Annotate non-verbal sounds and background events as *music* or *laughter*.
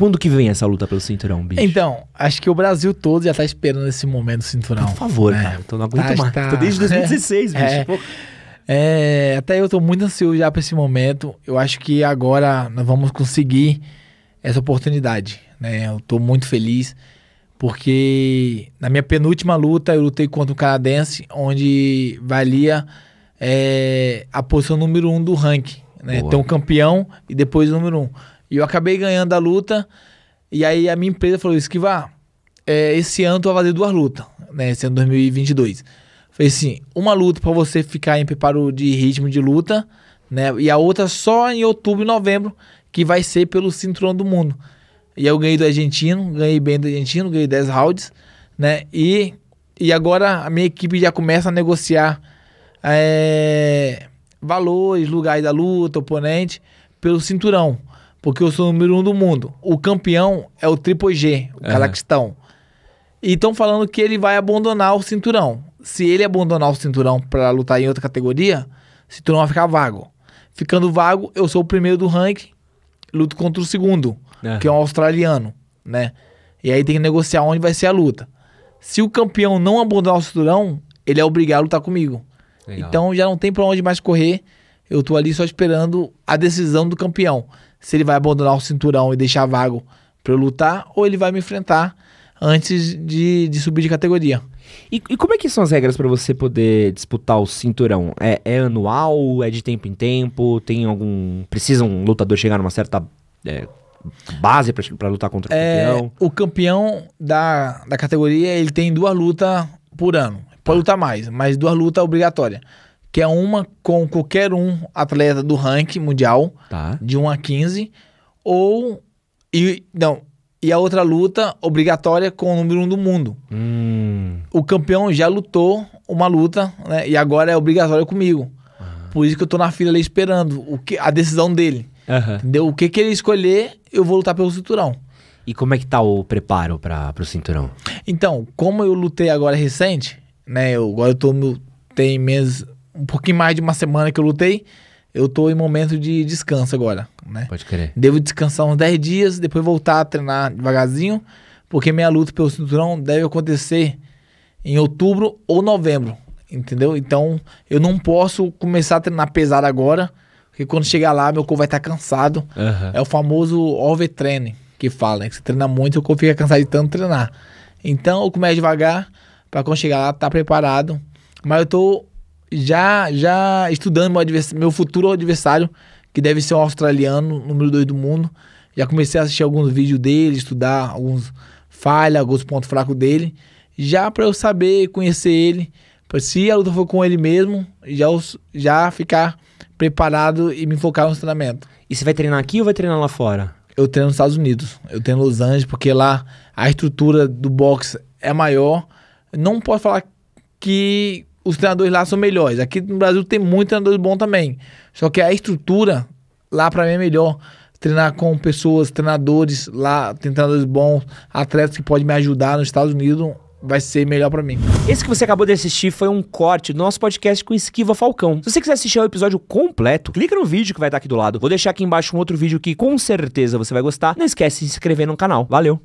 Quando que vem essa luta pelo cinturão, bicho? Então, acho que o Brasil todo já tá esperando esse momento do cinturão. Por favor, né? cara. Eu tô, não aguento tá, mais. Tá. Tô desde 2016, *laughs* é, bicho. É, é, até eu tô muito ansioso já pra esse momento. Eu acho que agora nós vamos conseguir essa oportunidade, né? Eu tô muito feliz porque na minha penúltima luta eu lutei contra o canadense, onde valia é, a posição número um do ranking. Né? Tem um campeão e depois o número um. E eu acabei ganhando a luta. E aí a minha empresa falou: Esquivar, é, esse ano tu vai fazer duas lutas, né? Esse ano 2022. Falei assim: uma luta para você ficar em preparo de ritmo de luta, né? E a outra só em outubro e novembro, que vai ser pelo cinturão do mundo. E eu ganhei do argentino, ganhei bem do argentino, ganhei 10 rounds, né? E, e agora a minha equipe já começa a negociar é, valores, lugares da luta, oponente, pelo cinturão porque eu sou o número um do mundo. O campeão é o Triple G, o uhum. Cazaquistão. E estão falando que ele vai abandonar o cinturão. Se ele abandonar o cinturão para lutar em outra categoria, o cinturão vai ficar vago. Ficando vago, eu sou o primeiro do ranking, luto contra o segundo, que é um australiano, né? E aí tem que negociar onde vai ser a luta. Se o campeão não abandonar o cinturão, ele é obrigado a lutar comigo. Legal. Então já não tem para onde mais correr. Eu tô ali só esperando a decisão do campeão se ele vai abandonar o cinturão e deixar vago para eu lutar, ou ele vai me enfrentar antes de, de subir de categoria. E, e, como é que são as regras para você poder disputar o cinturão? É, é, anual? É de tempo em tempo? Tem algum. Precisa um lutador chegar numa certa é, base para lutar contra o é, campeão? O campeão da, da categoria ele tem duas lutas por ano. Pode ah. lutar mais, mas duas lutas obrigatórias que é uma com qualquer um atleta do ranking mundial, tá. de 1 a 15, ou. E, não, e a outra luta obrigatória com o número 1 um do mundo. Hum. O campeão já lutou uma luta, né? E agora é obrigatório comigo. Uhum. Por isso que eu tô na fila ali esperando o que, a decisão dele. Uhum. Entendeu? O que, que ele escolher, eu vou lutar pelo cinturão. E como é que tá o preparo para o cinturão? Então, como eu lutei agora recente, né? Eu, agora eu tô, tem meses um pouquinho mais de uma semana que eu lutei, eu tô em momento de descanso agora, né? Pode crer. Devo descansar uns 10 dias, depois voltar a treinar devagarzinho, porque minha luta pelo cinturão deve acontecer em outubro ou novembro, entendeu? Então, eu não posso começar a treinar pesado agora, porque quando chegar lá, meu corpo vai estar tá cansado. Uhum. É o famoso overtraining que fala, né? que você treina muito, o corpo fica cansado de tanto treinar. Então, eu começo devagar, para quando chegar lá, tá preparado. Mas eu tô já, já estudando meu, meu futuro adversário, que deve ser um australiano, número 2 do mundo. Já comecei a assistir alguns vídeos dele, estudar alguns falhas, alguns pontos fracos dele, já para eu saber conhecer ele, para se a luta for com ele mesmo, já, já ficar preparado e me focar no treinamento. E você vai treinar aqui ou vai treinar lá fora? Eu treino nos Estados Unidos, eu treino em Los Angeles, porque lá a estrutura do boxe é maior. Não posso falar que os treinadores lá são melhores. Aqui no Brasil tem muito treinador bom também. Só que a estrutura lá para mim é melhor. Treinar com pessoas, treinadores lá, tem treinadores bons, atletas que podem me ajudar nos Estados Unidos, vai ser melhor para mim. Esse que você acabou de assistir foi um corte do nosso podcast com Esquiva Falcão. Se você quiser assistir ao episódio completo, clica no vídeo que vai estar aqui do lado. Vou deixar aqui embaixo um outro vídeo que com certeza você vai gostar. Não esquece de se inscrever no canal. Valeu!